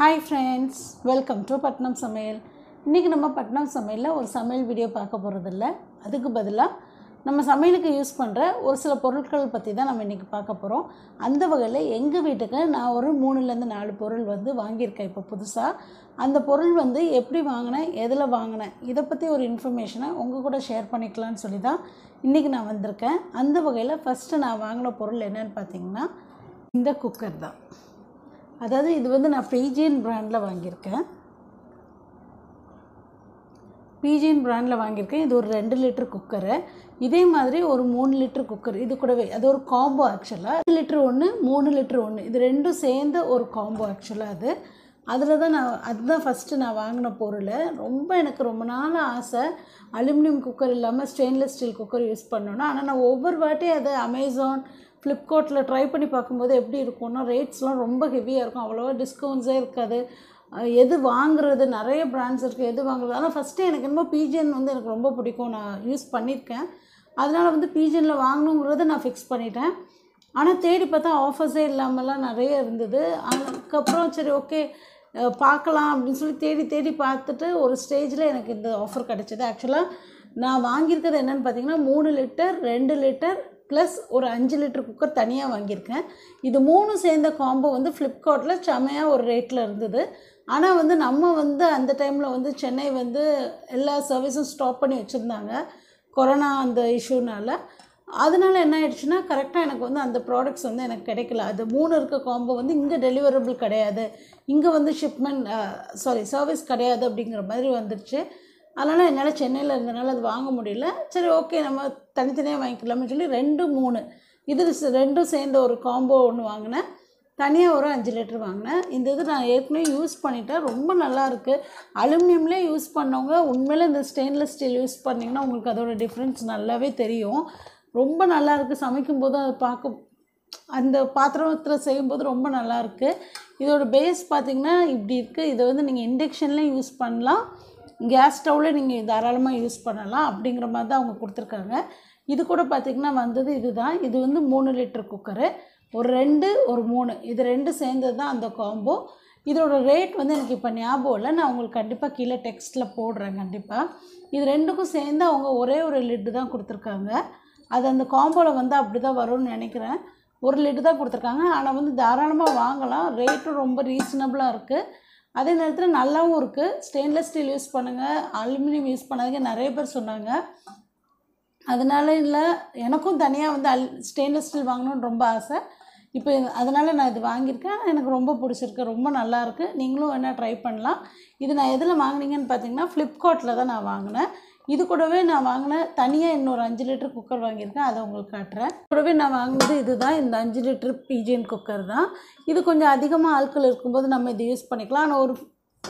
hi friends welcome to Patnam Samayal இன்றைக்கி நம்ம பட்னம் சமையலில் ஒரு சமையல் வீடியோ பார்க்க போகிறதில்ல அதுக்கு பதிலாக நம்ம சமையலுக்கு யூஸ் பண்ணுற ஒரு சில பொருட்கள் பற்றி தான் நம்ம இன்றைக்கி பார்க்க போகிறோம் அந்த வகையில் எங்கள் வீட்டுக்கு நான் ஒரு மூணுலேருந்து நாலு பொருள் வந்து வாங்கியிருக்கேன் இப்போ புதுசாக அந்த பொருள் வந்து எப்படி வாங்கினேன் எதில் வாங்கினேன் இதை பற்றி ஒரு இன்ஃபர்மேஷனை உங்கள் கூட ஷேர் பண்ணிக்கலான்னு சொல்லி தான் இன்றைக்கி நான் வந்திருக்கேன் அந்த வகையில் ஃபஸ்ட்டு நான் வாங்கின பொருள் என்னென்னு பார்த்தீங்கன்னா இந்த குக்கர் தான் அதாவது இது வந்து நான் பீஜியன் பிராண்டில் வாங்கியிருக்கேன் பீஜியன் பிராண்டில் வாங்கியிருக்கேன் இது ஒரு ரெண்டு லிட்டர் குக்கரு இதே மாதிரி ஒரு மூணு லிட்டர் குக்கர் இது கூடவே அது ஒரு காம்போ ஆக்சுவலாக ரெண்டு லிட்டர் ஒன்று மூணு லிட்டர் ஒன்று இது ரெண்டும் சேர்ந்த ஒரு காம்போ ஆக்சுவலாக அது அதில் தான் நான் அதுதான் ஃபஸ்ட்டு நான் வாங்கின பொருள் ரொம்ப எனக்கு ரொம்ப நாள் ஆசை அலுமினியம் குக்கர் இல்லாமல் ஸ்டெயின்லெஸ் ஸ்டீல் குக்கர் யூஸ் பண்ணணும் ஆனால் நான் ஒவ்வொரு வாட்டியும் அது அமேசான் ஃப்ளிப்கார்ட்டில் ட்ரை பண்ணி பார்க்கும்போது எப்படி இருக்கும்னா ரேட்ஸ்லாம் ரொம்ப ஹெவியாக இருக்கும் அவ்வளோவா டிஸ்கவுண்ட்ஸே இருக்காது எது வாங்குறது நிறைய பிராண்ட்ஸ் இருக்குது எது வாங்குறது ஆனால் ஃபஸ்ட்டு எனக்கு என்னமோ பிஜிஎன் வந்து எனக்கு ரொம்ப பிடிக்கும் நான் யூஸ் பண்ணியிருக்கேன் அதனால் வந்து பிஜிஎனில் வாங்கணுங்கிறத நான் ஃபிக்ஸ் பண்ணிட்டேன் ஆனால் தேடி பார்த்தா ஆஃபர்ஸே இல்லாமலாம் நிறைய இருந்தது அதுக்கப்புறம் சரி ஓகே பார்க்கலாம் அப்படின்னு சொல்லி தேடி தேடி பார்த்துட்டு ஒரு ஸ்டேஜில் எனக்கு இந்த ஆஃபர் கிடச்சிது ஆக்சுவலாக நான் வாங்கியிருக்கிறது என்னென்னு பார்த்தீங்கன்னா மூணு லிட்டர் ரெண்டு லிட்டர் ப்ளஸ் ஒரு அஞ்சு லிட்டர் குக்கர் தனியாக வாங்கியிருக்கேன் இது மூணு சேர்ந்த காம்போ வந்து ஃப்ளிப்கார்ட்டில் செமையாக ஒரு ரேட்டில் இருந்தது ஆனால் வந்து நம்ம வந்து அந்த டைமில் வந்து சென்னை வந்து எல்லா சர்வீஸும் ஸ்டாப் பண்ணி வச்சுருந்தாங்க கொரோனா அந்த இஷ்யூனால் அதனால் என்ன ஆயிடுச்சுன்னா கரெக்டாக எனக்கு வந்து அந்த ப்ராடக்ட்ஸ் வந்து எனக்கு கிடைக்கல அது மூணு இருக்க காம்போ வந்து இங்கே டெலிவரபிள் கிடையாது இங்கே வந்து ஷிப்மெண்ட் சாரி சர்வீஸ் கிடையாது அப்படிங்கிற மாதிரி வந்துடுச்சு அதனால் என்னால் சென்னையில் இருந்தனால அது வாங்க முடியல சரி ஓகே நம்ம தனித்தனியாக வாங்கிக்கலாம்னு சொல்லி ரெண்டு மூணு இது ரெண்டும் சேர்ந்த ஒரு காம்போ ஒன்று வாங்கினேன் தனியாக ஒரு அஞ்சு லிட்டர் வாங்கினேன் இந்த இது நான் ஏற்கனவே யூஸ் பண்ணிட்டேன் ரொம்ப நல்லாயிருக்கு அலுமினியம்லேயே யூஸ் பண்ணவங்க உண்மையில் இந்த ஸ்டெயின்லெஸ் ஸ்டீல் யூஸ் பண்ணிங்கன்னா உங்களுக்கு அதோட டிஃப்ரென்ஸ் நல்லாவே தெரியும் ரொம்ப நல்லாயிருக்கு சமைக்கும்போது அதை பார்க்க அந்த பாத்திரத்தில் செய்யும்போது ரொம்ப நல்லாயிருக்கு இதோட பேஸ் பார்த்திங்கன்னா இப்படி இருக்குது இதை வந்து நீங்கள் இண்டக்ஷன்லேயும் யூஸ் பண்ணலாம் கேஸ் ஸ்டவ்வில் நீங்கள் தாராளமாக யூஸ் பண்ணலாம் அப்படிங்கிற மாதிரி தான் அவங்க கொடுத்துருக்காங்க இது கூட பார்த்திங்கன்னா வந்தது இதுதான் இது வந்து மூணு லிட்டர் குக்கரு ஒரு ரெண்டு ஒரு மூணு இது ரெண்டு சேர்ந்தது தான் அந்த காம்போ இதோட ரேட் வந்து எனக்கு இப்போ ஞாபகம் இல்லை நான் உங்களுக்கு கண்டிப்பாக கீழே டெக்ஸ்ட்டில் போடுறேன் கண்டிப்பாக இது ரெண்டுக்கும் சேர்ந்து அவங்க ஒரே ஒரு லிட்டு தான் கொடுத்துருக்காங்க அது அந்த காம்போவில் வந்து அப்படி தான் வரும்னு நினைக்கிறேன் ஒரு லிட்டு தான் கொடுத்துருக்காங்க ஆனால் வந்து தாராளமாக வாங்கலாம் ரேட்டும் ரொம்ப ரீசனபிளாக இருக்குது அதே நேரத்தில் நல்லாவும் இருக்குது ஸ்டெயின்லெஸ் ஸ்டீல் யூஸ் பண்ணுங்கள் அலுமினியம் யூஸ் பண்ணாதீங்க நிறைய பேர் சொன்னாங்க அதனால இல்லை எனக்கும் தனியாக வந்து அல் ஸ்டெயின்லெஸ் ஸ்டீல் வாங்கணும்னு ரொம்ப ஆசை இப்போ அதனால் நான் இது வாங்கியிருக்கேன் எனக்கு ரொம்ப பிடிச்சிருக்கு ரொம்ப நல்லாயிருக்கு நீங்களும் வேணால் ட்ரை பண்ணலாம் இது நான் எதில் வாங்கினீங்கன்னு பார்த்தீங்கன்னா ஃப்ளிப்கார்ட்டில் தான் நான் வாங்கினேன் இது கூடவே நான் வாங்கினேன் தனியாக இன்னொரு அஞ்சு லிட்டர் குக்கர் வாங்கியிருக்கேன் அதை உங்களுக்கு காட்டுறேன் கூடவே நான் வாங்கினது இது தான் இந்த அஞ்சு லிட்டர் பிஜிஎன் குக்கர் தான் இது கொஞ்சம் அதிகமாக ஆட்கள் இருக்கும்போது நம்ம இதை யூஸ் பண்ணிக்கலாம் ஆனால் ஒரு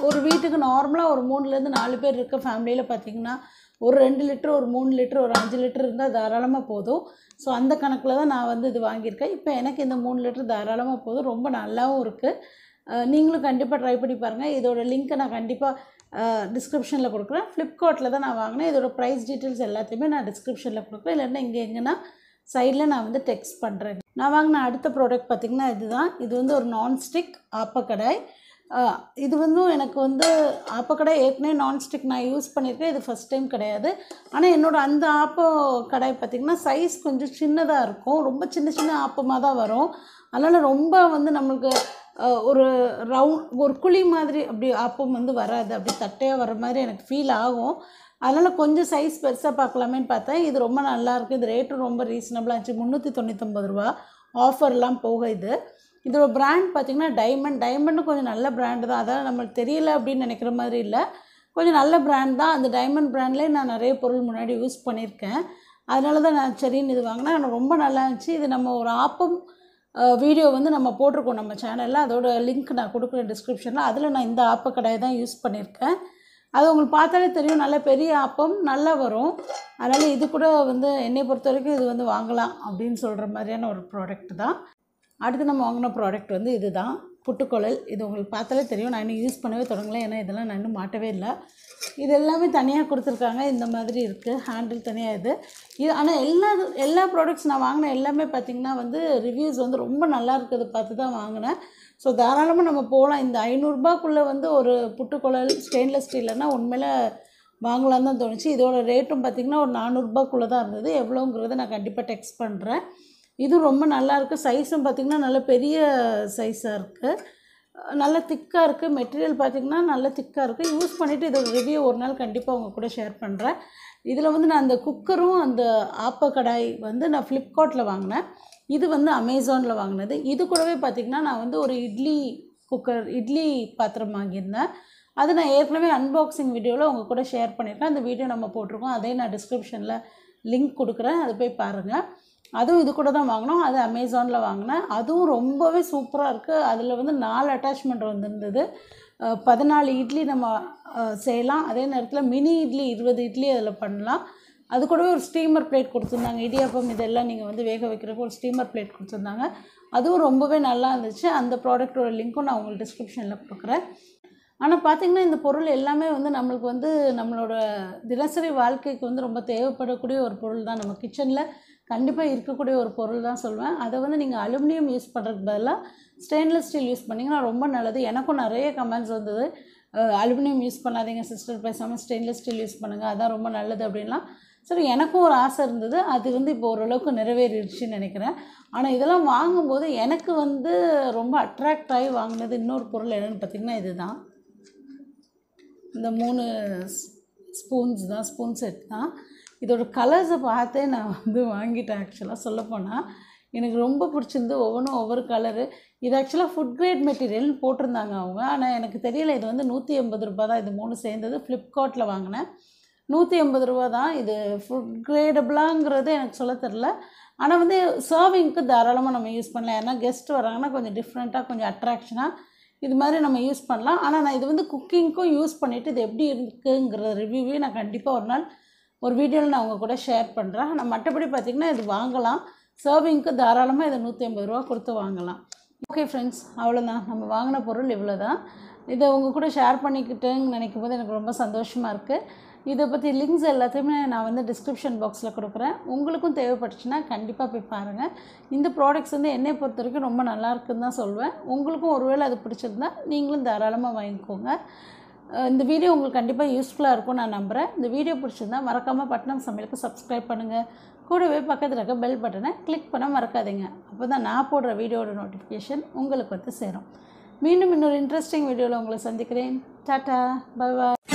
ஒரு வீட்டுக்கு நார்மலாக ஒரு மூணுலேருந்து நாலு பேர் இருக்க ஃபேமிலியில் பார்த்திங்கன்னா ஒரு ரெண்டு லிட்டரு ஒரு மூணு லிட்டரு ஒரு அஞ்சு லிட்டர் இருந்தால் தாராளமாக போதும் ஸோ அந்த கணக்கில் தான் நான் வந்து இது வாங்கியிருக்கேன் இப்போ எனக்கு இந்த மூணு லிட்டர் தாராளமாக போதும் ரொம்ப நல்லாவும் இருக்குது நீங்களும் கண்டிப்பாக ட்ரை பண்ணி பாருங்கள் இதோட லிங்க்கை நான் கண்டிப்பாக டிஸ்கிரிப்ஷனில் கொடுக்குறேன் ஃப்ளிப்கார்ட்டில் தான் நான் வாங்கினேன் இதோட ப்ரைஸ் டீட்டெயில்ஸ் எல்லாத்தையுமே நான் டிஸ்கிரிப்ஷனில் கொடுக்குறேன் இல்லைன்னா இங்கே எங்கன்னா சைடில் நான் வந்து டெக்ஸ்ட் பண்ணுறேன் நான் வாங்கின அடுத்த ப்ராடக்ட் பார்த்திங்கன்னா இதுதான் இது வந்து ஒரு நான்ஸ்டிக் ஆப்பக்கடாய் இது வந்து எனக்கு வந்து ஆப்போ கடை ஏற்கனவே நான்ஸ்டிக் நான் யூஸ் பண்ணியிருக்கேன் இது ஃபஸ்ட் டைம் கிடையாது ஆனால் என்னோடய அந்த ஆப்போ கடை பார்த்திங்கன்னா சைஸ் கொஞ்சம் சின்னதாக இருக்கும் ரொம்ப சின்ன சின்ன ஆப்பமாக தான் வரும் அதனால் ரொம்ப வந்து நம்மளுக்கு ஒரு ரவுண்ட் ஒரு குழி மாதிரி அப்படி ஆப்பம் வந்து வராது அப்படி தட்டையாக வர மாதிரி எனக்கு ஃபீல் ஆகும் அதனால் கொஞ்சம் சைஸ் பெருசாக பார்க்கலாமேன்னு பார்த்தேன் இது ரொம்ப நல்லாயிருக்கு இது ரேட்டும் ரொம்ப ரீசனபிளாக இருந்துச்சு முந்நூற்றி தொண்ணூற்றொம்பது ரூபா ஆஃபர்லாம் போக இது இதோட ப்ராண்ட் பார்த்திங்கன்னா டைமண்ட் டைமண்டும் கொஞ்சம் நல்ல ப்ராண்டு தான் அதாவது நம்மளுக்கு தெரியல அப்படின்னு நினைக்கிற மாதிரி இல்லை கொஞ்சம் நல்ல பிராண்ட் தான் அந்த டைமண்ட் ப்ராண்ட்லேயே நான் நிறைய பொருள் முன்னாடி யூஸ் பண்ணியிருக்கேன் அதனால தான் நான் சரின்னு இது வாங்கினேன் ஆனால் ரொம்ப நல்லா இருந்துச்சு இது நம்ம ஒரு ஆப்பும் வீடியோ வந்து நம்ம போட்டிருக்கோம் நம்ம சேனலில் அதோட லிங்க் நான் கொடுக்குறேன் டிஸ்கிரிப்ஷனில் அதில் நான் இந்த ஆப்பை கடையை தான் யூஸ் பண்ணியிருக்கேன் அது உங்களுக்கு பார்த்தாலே தெரியும் நல்ல பெரிய ஆப்பம் நல்லா வரும் அதனால் இது கூட வந்து என்னை பொறுத்த வரைக்கும் இது வந்து வாங்கலாம் அப்படின்னு சொல்கிற மாதிரியான ஒரு ப்ராடக்ட் தான் அடுத்து நம்ம வாங்கின ப்ராடக்ட் வந்து இது தான் புட்டுக்குழல் இது உங்களுக்கு பார்த்தாலே தெரியும் நான் இன்னும் யூஸ் பண்ணவே தொடங்கல ஏன்னா இதெல்லாம் நான் இன்னும் மாட்டவே இல்லை இது எல்லாமே தனியாக கொடுத்துருக்காங்க இந்த மாதிரி இருக்குது ஹேண்டில் தனியாக இது இது ஆனால் எல்லா எல்லா ப்ராடக்ட்ஸ் நான் வாங்கின எல்லாமே பார்த்திங்கன்னா வந்து ரிவ்யூஸ் வந்து ரொம்ப நல்லா இருக்கிறத பார்த்து தான் வாங்கினேன் ஸோ தாராளமாக நம்ம போகலாம் இந்த ஐநூறுரூபாக்குள்ளே வந்து ஒரு புட்டுக்குழல் ஸ்டெயின்லெஸ் ஸ்டீல்னா உண்மையில் வாங்கலாம் தான் தோணுச்சு இதோட ரேட்டும் பார்த்திங்கன்னா ஒரு நானூறுரூபாக்குள்ளே தான் இருந்தது எவ்வளோங்கிறத நான் கண்டிப்பாக டெக்ஸ்ட் பண்ணுறேன் இது ரொம்ப நல்லாயிருக்கு சைஸும் பார்த்திங்கன்னா நல்ல பெரிய சைஸாக இருக்குது நல்ல திக்காக இருக்குது மெட்டீரியல் பார்த்திங்கன்னா நல்ல திக்காக இருக்குது யூஸ் பண்ணிவிட்டு இதோட ரிவ்யூ ஒரு நாள் கண்டிப்பாக உங்கள் கூட ஷேர் பண்ணுறேன் இதில் வந்து நான் அந்த குக்கரும் அந்த ஆப்ப கடாய் வந்து நான் ஃப்ளிப்கார்ட்டில் வாங்கினேன் இது வந்து அமேசானில் வாங்கினது இது கூடவே பார்த்திங்கன்னா நான் வந்து ஒரு இட்லி குக்கர் இட்லி பாத்திரம் வாங்கியிருந்தேன் அது நான் ஏற்கனவே அன்பாக்சிங் வீடியோவில் உங்கள் கூட ஷேர் பண்ணியிருக்கேன் அந்த வீடியோ நம்ம போட்டிருக்கோம் அதே நான் டிஸ்கிரிப்ஷனில் லிங்க் கொடுக்குறேன் அது போய் பாருங்கள் அதுவும் இது கூட தான் வாங்கினோம் அது அமேசானில் வாங்கினேன் அதுவும் ரொம்பவே சூப்பராக இருக்குது அதில் வந்து நாலு அட்டாச்மெண்ட் வந்துருந்தது பதினாலு இட்லி நம்ம செய்யலாம் அதே நேரத்தில் மினி இட்லி இருபது இட்லி அதில் பண்ணலாம் அது கூடவே ஒரு ஸ்டீமர் பிளேட் கொடுத்துருந்தாங்க இடியாப்பம் இதெல்லாம் நீங்கள் வந்து வேக வைக்கிறப்போ ஒரு ஸ்டீமர் பிளேட் கொடுத்துருந்தாங்க அதுவும் ரொம்பவே நல்லா இருந்துச்சு அந்த ப்ராடக்ட்டோட லிங்க்கும் நான் உங்களுக்கு டிஸ்கிரிப்ஷனில் கொடுக்குறேன் ஆனால் பார்த்திங்கன்னா இந்த பொருள் எல்லாமே வந்து நம்மளுக்கு வந்து நம்மளோட தினசரி வாழ்க்கைக்கு வந்து ரொம்ப தேவைப்படக்கூடிய ஒரு பொருள் தான் நம்ம கிச்சனில் கண்டிப்பாக இருக்கக்கூடிய ஒரு பொருள் தான் சொல்லுவேன் அதை வந்து நீங்கள் அலுமினியம் யூஸ் பண்ணுறதுக்கு பதிலாக ஸ்டெயின்லெஸ் ஸ்டீல் யூஸ் பண்ணிங்கன்னா ரொம்ப நல்லது எனக்கும் நிறைய கமெண்ட்ஸ் வந்தது அலுமினியம் யூஸ் பண்ணாதீங்க சிஸ்டர் பேசாமல் ஸ்டெயின்லெஸ் ஸ்டீல் யூஸ் பண்ணுங்கள் அதான் ரொம்ப நல்லது அப்படின்லாம் சரி எனக்கும் ஒரு ஆசை இருந்தது அது வந்து இப்போ ஓரளவுக்கு நிறைவேறிடுச்சுன்னு நினைக்கிறேன் ஆனால் இதெல்லாம் வாங்கும்போது எனக்கு வந்து ரொம்ப அட்ராக்ட் ஆகி வாங்கினது இன்னொரு பொருள் என்னென்னு பார்த்திங்கன்னா இது தான் இந்த மூணு ஸ்பூன்ஸ் தான் ஸ்பூன் செட் தான் இதோட கலர்ஸை பார்த்தே நான் வந்து வாங்கிட்டேன் ஆக்சுவலாக சொல்லப்போனால் எனக்கு ரொம்ப பிடிச்சிருந்து ஒவ்வொன்றும் ஒவ்வொரு கலரு இது ஆக்சுவலாக ஃபுட் கிரேட் மெட்டீரியல்னு போட்டிருந்தாங்க அவங்க ஆனால் எனக்கு தெரியல இது வந்து நூற்றி எண்பது ரூபா தான் இது மூணு சேர்ந்தது ஃப்ளிப்கார்ட்டில் வாங்கினேன் நூற்றி எண்பது ரூபா தான் இது ஃபுட் கிரேடபிளாங்கிறது எனக்கு சொல்ல தெரில ஆனால் வந்து சர்விங்க்கு தாராளமாக நம்ம யூஸ் பண்ணலாம் ஏன்னா கெஸ்ட் வராங்கன்னா கொஞ்சம் டிஃப்ரெண்ட்டாக கொஞ்சம் அட்ராக்ஷனாக இது மாதிரி நம்ம யூஸ் பண்ணலாம் ஆனால் நான் இது வந்து குக்கிங்க்கும் யூஸ் பண்ணிவிட்டு இது எப்படி இருக்குங்கிற ரிவ்யூவே நான் கண்டிப்பாக ஒரு நாள் ஒரு வீடியோவில் நான் உங்கள் கூட ஷேர் பண்ணுறேன் ஆனால் மற்றபடி பார்த்திங்கன்னா இது வாங்கலாம் சர்விங்க்கு தாராளமாக இதை நூற்றி ஐம்பது ரூபா கொடுத்து வாங்கலாம் ஓகே ஃப்ரெண்ட்ஸ் அவ்வளோதான் நம்ம வாங்கின பொருள் இவ்வளோ தான் இதை உங்கள் கூட ஷேர் பண்ணிக்கிட்டேன்னு நினைக்கும் போது எனக்கு ரொம்ப சந்தோஷமாக இருக்குது இதை பற்றி லிங்க்ஸ் எல்லாத்தையுமே நான் வந்து டிஸ்கிரிப்ஷன் பாக்ஸில் கொடுக்குறேன் உங்களுக்கும் தேவைப்பட்டுச்சுன்னா கண்டிப்பாக போய் பாருங்கள் இந்த ப்ராடக்ட்ஸ் வந்து என்னை பொறுத்த வரைக்கும் ரொம்ப நல்லாயிருக்குன்னு தான் சொல்வேன் உங்களுக்கும் ஒருவேளை அது பிடிச்சிருந்தா நீங்களும் தாராளமாக வாங்கிக்கோங்க இந்த வீடியோ உங்களுக்கு கண்டிப்பாக யூஸ்ஃபுல்லாக இருக்கும் நான் நம்புகிறேன் இந்த வீடியோ பிடிச்சிருந்தால் மறக்காமல் பட்டணம் சமையலுக்கு சப்ஸ்கிரைப் பண்ணுங்கள் கூடவே பக்கத்தில் இருக்க பெல் பட்டனை கிளிக் பண்ண மறக்காதீங்க அப்போ தான் நான் போடுற வீடியோட நோட்டிஃபிகேஷன் உங்களுக்கு வந்து சேரும் மீண்டும் இன்னொரு இன்ட்ரெஸ்டிங் வீடியோவில் உங்களை சந்திக்கிறேன் டாட்டா பாய் பாய்